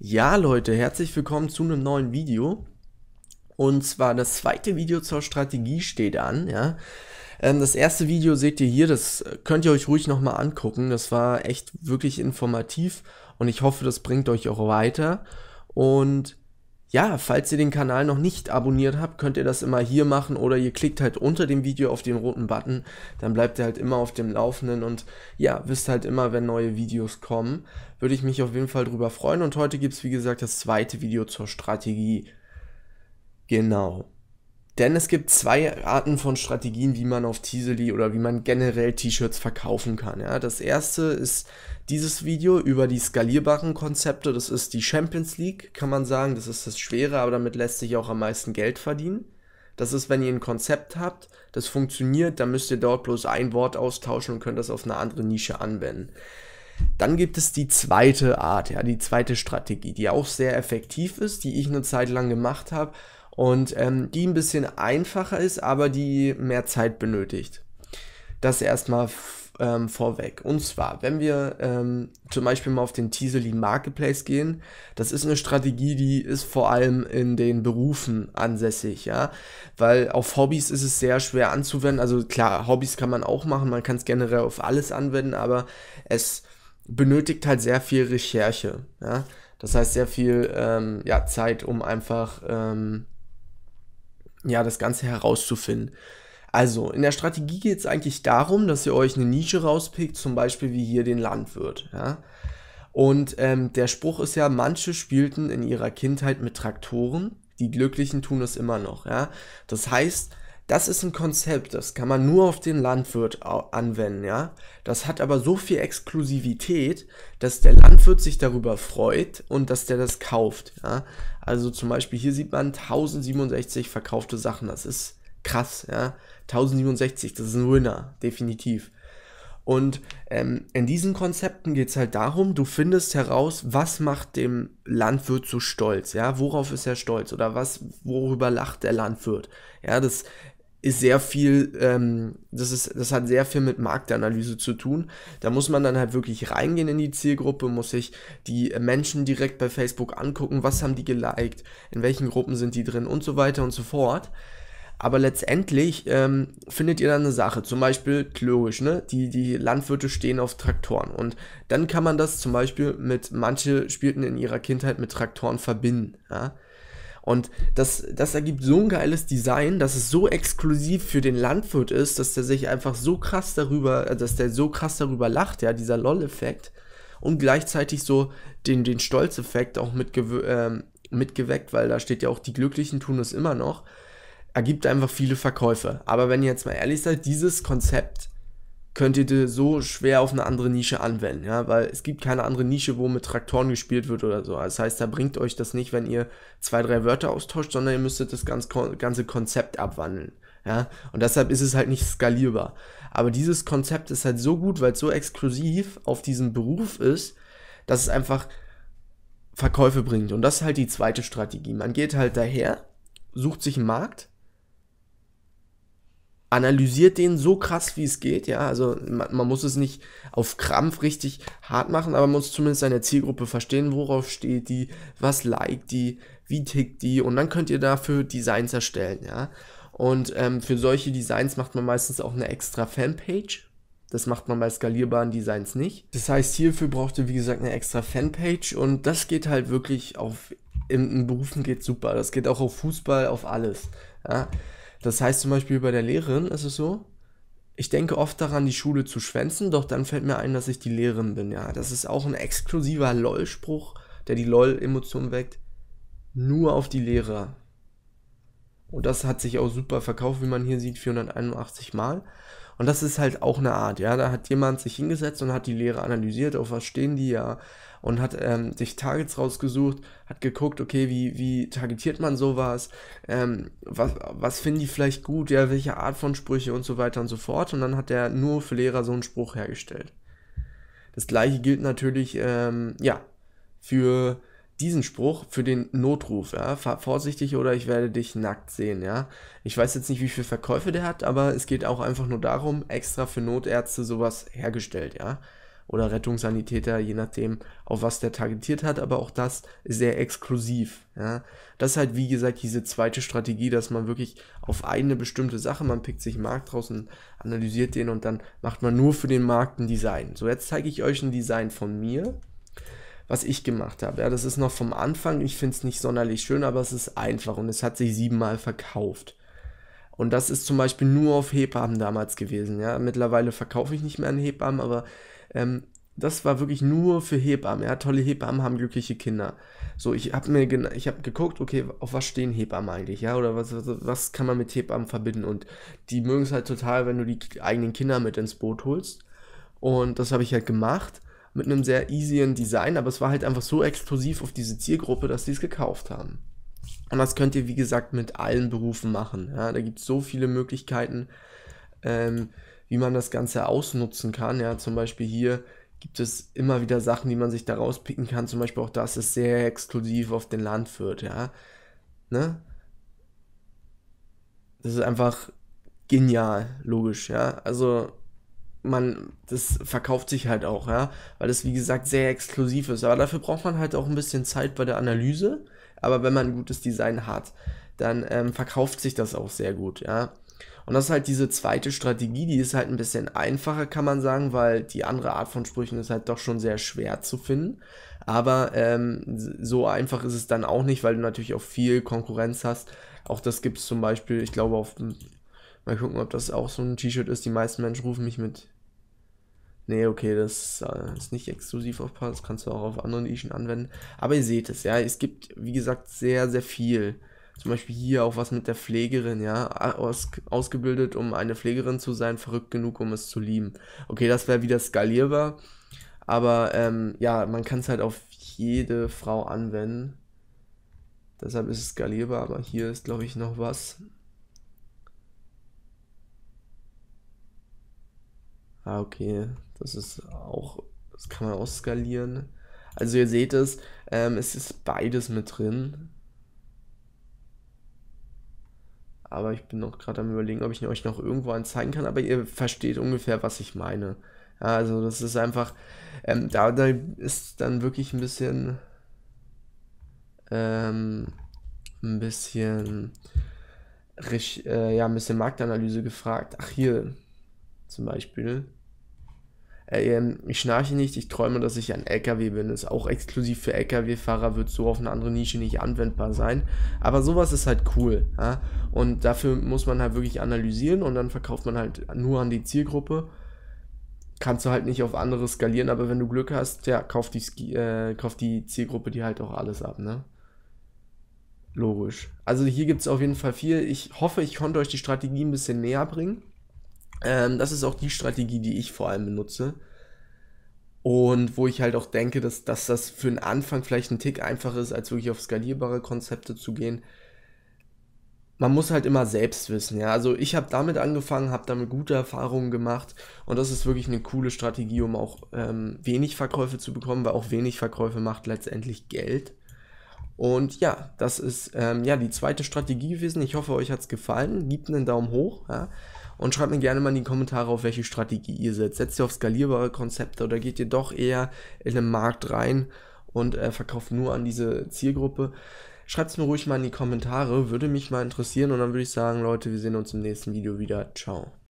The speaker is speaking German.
Ja Leute, herzlich willkommen zu einem neuen Video. Und zwar das zweite Video zur Strategie steht an, ja. Ähm, das erste Video seht ihr hier, das äh, könnt ihr euch ruhig nochmal angucken. Das war echt wirklich informativ und ich hoffe, das bringt euch auch weiter. Und ja, falls ihr den Kanal noch nicht abonniert habt, könnt ihr das immer hier machen oder ihr klickt halt unter dem Video auf den roten Button, dann bleibt ihr halt immer auf dem Laufenden und ja, wisst halt immer, wenn neue Videos kommen. Würde ich mich auf jeden Fall drüber freuen und heute gibt es wie gesagt das zweite Video zur Strategie. Genau. Denn es gibt zwei Arten von Strategien, wie man auf Teasely oder wie man generell T-Shirts verkaufen kann. Ja. Das erste ist dieses Video über die skalierbaren Konzepte. Das ist die Champions League, kann man sagen. Das ist das Schwere, aber damit lässt sich auch am meisten Geld verdienen. Das ist, wenn ihr ein Konzept habt, das funktioniert, dann müsst ihr dort bloß ein Wort austauschen und könnt das auf eine andere Nische anwenden. Dann gibt es die zweite Art, ja, die zweite Strategie, die auch sehr effektiv ist, die ich eine Zeit lang gemacht habe und ähm, die ein bisschen einfacher ist, aber die mehr Zeit benötigt. Das erstmal ähm, vorweg. Und zwar, wenn wir ähm, zum Beispiel mal auf den Teaserly Marketplace gehen, das ist eine Strategie, die ist vor allem in den Berufen ansässig, ja, weil auf Hobbys ist es sehr schwer anzuwenden. Also klar, Hobbys kann man auch machen, man kann es generell auf alles anwenden, aber es benötigt halt sehr viel Recherche, ja. Das heißt sehr viel ähm, ja, Zeit, um einfach ähm, ja, das Ganze herauszufinden. Also, in der Strategie geht es eigentlich darum, dass ihr euch eine Nische rauspickt, zum Beispiel wie hier den Landwirt. Ja? Und ähm, der Spruch ist ja, manche spielten in ihrer Kindheit mit Traktoren, die Glücklichen tun es immer noch. Ja? Das heißt, das ist ein Konzept, das kann man nur auf den Landwirt anwenden, ja. Das hat aber so viel Exklusivität, dass der Landwirt sich darüber freut und dass der das kauft, ja. Also zum Beispiel hier sieht man 1067 verkaufte Sachen, das ist krass, ja. 1067, das ist ein Winner, definitiv. Und ähm, in diesen Konzepten geht es halt darum, du findest heraus, was macht dem Landwirt so stolz, ja, worauf ist er stolz oder was, worüber lacht der Landwirt. Ja, das ist sehr viel, ähm, das, ist, das hat sehr viel mit Marktanalyse zu tun. Da muss man dann halt wirklich reingehen in die Zielgruppe, muss sich die Menschen direkt bei Facebook angucken, was haben die geliked, in welchen Gruppen sind die drin und so weiter und so fort. Aber letztendlich ähm, findet ihr dann eine Sache, zum Beispiel logisch, ne? Die, die Landwirte stehen auf Traktoren und dann kann man das zum Beispiel mit, manche spielten in ihrer Kindheit mit Traktoren verbinden, ja? Und das, das ergibt so ein geiles Design, dass es so exklusiv für den Landwirt ist, dass der sich einfach so krass darüber, äh, dass der so krass darüber lacht, ja, dieser LOL-Effekt. Und gleichzeitig so den, den Stolzeffekt auch mitge äh, mitgeweckt, weil da steht ja auch, die Glücklichen tun es immer noch. Ergibt einfach viele Verkäufe. Aber wenn ihr jetzt mal ehrlich seid, dieses Konzept könnt ihr das so schwer auf eine andere Nische anwenden, ja, weil es gibt keine andere Nische, wo mit Traktoren gespielt wird oder so. Das heißt, da bringt euch das nicht, wenn ihr zwei, drei Wörter austauscht, sondern ihr müsstet das ganz, ganze Konzept abwandeln. Ja, und deshalb ist es halt nicht skalierbar. Aber dieses Konzept ist halt so gut, weil es so exklusiv auf diesen Beruf ist, dass es einfach Verkäufe bringt. Und das ist halt die zweite Strategie. Man geht halt daher, sucht sich einen Markt, analysiert den so krass, wie es geht. Ja, also man, man, muss es nicht auf Krampf richtig hart machen, aber man muss zumindest seine Zielgruppe verstehen, worauf steht die, was liked die, wie tickt die und dann könnt ihr dafür Designs erstellen. Ja, und ähm, für solche Designs macht man meistens auch eine extra Fanpage. Das macht man bei skalierbaren Designs nicht. Das heißt, hierfür braucht ihr, wie gesagt, eine extra Fanpage und das geht halt wirklich auf, in, in Berufen geht super. Das geht auch auf Fußball, auf alles. Ja. Das heißt zum Beispiel bei der Lehrerin ist es so, ich denke oft daran, die Schule zu schwänzen, doch dann fällt mir ein, dass ich die Lehrerin bin. Ja, das ist auch ein exklusiver LOL-Spruch, der die lol emotionen weckt. Nur auf die Lehrer. Und das hat sich auch super verkauft, wie man hier sieht, 481 Mal. Und das ist halt auch eine Art, ja. Da hat jemand sich hingesetzt und hat die Lehre analysiert, auf was stehen die ja. Und hat ähm, sich Targets rausgesucht, hat geguckt, okay, wie, wie targetiert man sowas, ähm, was, was finden die vielleicht gut, ja, welche Art von Sprüche und so weiter und so fort. Und dann hat er nur für Lehrer so einen Spruch hergestellt. Das gleiche gilt natürlich, ähm, ja, für diesen Spruch für den Notruf, ja, fahr vorsichtig oder ich werde dich nackt sehen, ja. Ich weiß jetzt nicht, wie viele Verkäufe der hat, aber es geht auch einfach nur darum, extra für Notärzte sowas hergestellt, ja. Oder Rettungssanitäter, je nachdem, auf was der targetiert hat, aber auch das ist sehr exklusiv, ja. Das ist halt, wie gesagt, diese zweite Strategie, dass man wirklich auf eine bestimmte Sache, man pickt sich einen Markt raus und analysiert den und dann macht man nur für den Markt ein Design. So, jetzt zeige ich euch ein Design von mir was ich gemacht habe. Ja, das ist noch vom Anfang. Ich finde es nicht sonderlich schön, aber es ist einfach und es hat sich siebenmal verkauft. Und das ist zum Beispiel nur auf Hebammen damals gewesen. Ja, mittlerweile verkaufe ich nicht mehr an Hebammen, aber ähm, das war wirklich nur für Hebammen. Ja, tolle Hebammen haben glückliche Kinder. So, ich habe mir ich habe geguckt, okay, auf was stehen Hebammen eigentlich, ja, oder was, was, was kann man mit Hebammen verbinden? Und die mögen es halt total, wenn du die eigenen Kinder mit ins Boot holst. Und das habe ich halt gemacht mit einem sehr easyen Design, aber es war halt einfach so exklusiv auf diese Zielgruppe, dass sie es gekauft haben. Und das könnt ihr, wie gesagt, mit allen Berufen machen. Ja, da gibt es so viele Möglichkeiten, ähm, wie man das Ganze ausnutzen kann. Ja, zum Beispiel hier gibt es immer wieder Sachen, die man sich da rauspicken kann. Zum Beispiel auch das ist sehr exklusiv auf den Landwirt. Ja, ne? Das ist einfach genial, logisch. Ja, also man, das verkauft sich halt auch, ja, weil das wie gesagt sehr exklusiv ist. Aber dafür braucht man halt auch ein bisschen Zeit bei der Analyse. Aber wenn man ein gutes Design hat, dann ähm, verkauft sich das auch sehr gut, ja. Und das ist halt diese zweite Strategie, die ist halt ein bisschen einfacher, kann man sagen, weil die andere Art von Sprüchen ist halt doch schon sehr schwer zu finden. Aber ähm, so einfach ist es dann auch nicht, weil du natürlich auch viel Konkurrenz hast. Auch das gibt es zum Beispiel, ich glaube, auf Mal gucken, ob das auch so ein T-Shirt ist. Die meisten Menschen rufen mich mit. Nee, okay, das äh, ist nicht exklusiv auf Paar, das kannst du auch auf anderen Nischen anwenden. Aber ihr seht es, ja, es gibt, wie gesagt, sehr, sehr viel. Zum Beispiel hier auch was mit der Pflegerin, ja, Aus, ausgebildet, um eine Pflegerin zu sein, verrückt genug, um es zu lieben. Okay, das wäre wieder skalierbar, aber ähm, ja, man kann es halt auf jede Frau anwenden. Deshalb ist es skalierbar, aber hier ist, glaube ich, noch was. Ah, okay. Das ist auch, das kann man ausskalieren. Also ihr seht es, ähm, es ist beides mit drin. Aber ich bin noch gerade am überlegen, ob ich euch noch irgendwo anzeigen kann. Aber ihr versteht ungefähr, was ich meine. Also das ist einfach, ähm, da, da ist dann wirklich ein bisschen, ähm, ein bisschen, äh, ja, ein bisschen Marktanalyse gefragt. Ach hier zum Beispiel ähm, ich schnarche nicht, ich träume, dass ich ein LKW bin. Ist auch exklusiv für LKW-Fahrer, wird so auf eine andere Nische nicht anwendbar sein. Aber sowas ist halt cool. Ja? Und dafür muss man halt wirklich analysieren und dann verkauft man halt nur an die Zielgruppe. Kannst du halt nicht auf andere skalieren, aber wenn du Glück hast, ja, kauft die, äh, kauf die Zielgruppe die halt auch alles ab, ne? Logisch. Also hier gibt es auf jeden Fall viel. Ich hoffe, ich konnte euch die Strategie ein bisschen näher bringen. Ähm, das ist auch die Strategie, die ich vor allem benutze. Und wo ich halt auch denke, dass, dass das für den Anfang vielleicht ein Tick einfacher ist, als wirklich auf skalierbare Konzepte zu gehen. Man muss halt immer selbst wissen, ja. Also ich habe damit angefangen, habe damit gute Erfahrungen gemacht und das ist wirklich eine coole Strategie, um auch ähm, wenig Verkäufe zu bekommen, weil auch wenig Verkäufe macht letztendlich Geld. Und ja, das ist ähm, ja die zweite Strategie gewesen. Ich hoffe, euch hat es gefallen. Gebt einen Daumen hoch. Ja? Und schreibt mir gerne mal in die Kommentare, auf welche Strategie ihr setzt. Setzt ihr auf skalierbare Konzepte oder geht ihr doch eher in den Markt rein und äh, verkauft nur an diese Zielgruppe? Schreibt es mir ruhig mal in die Kommentare, würde mich mal interessieren und dann würde ich sagen, Leute, wir sehen uns im nächsten Video wieder. Ciao.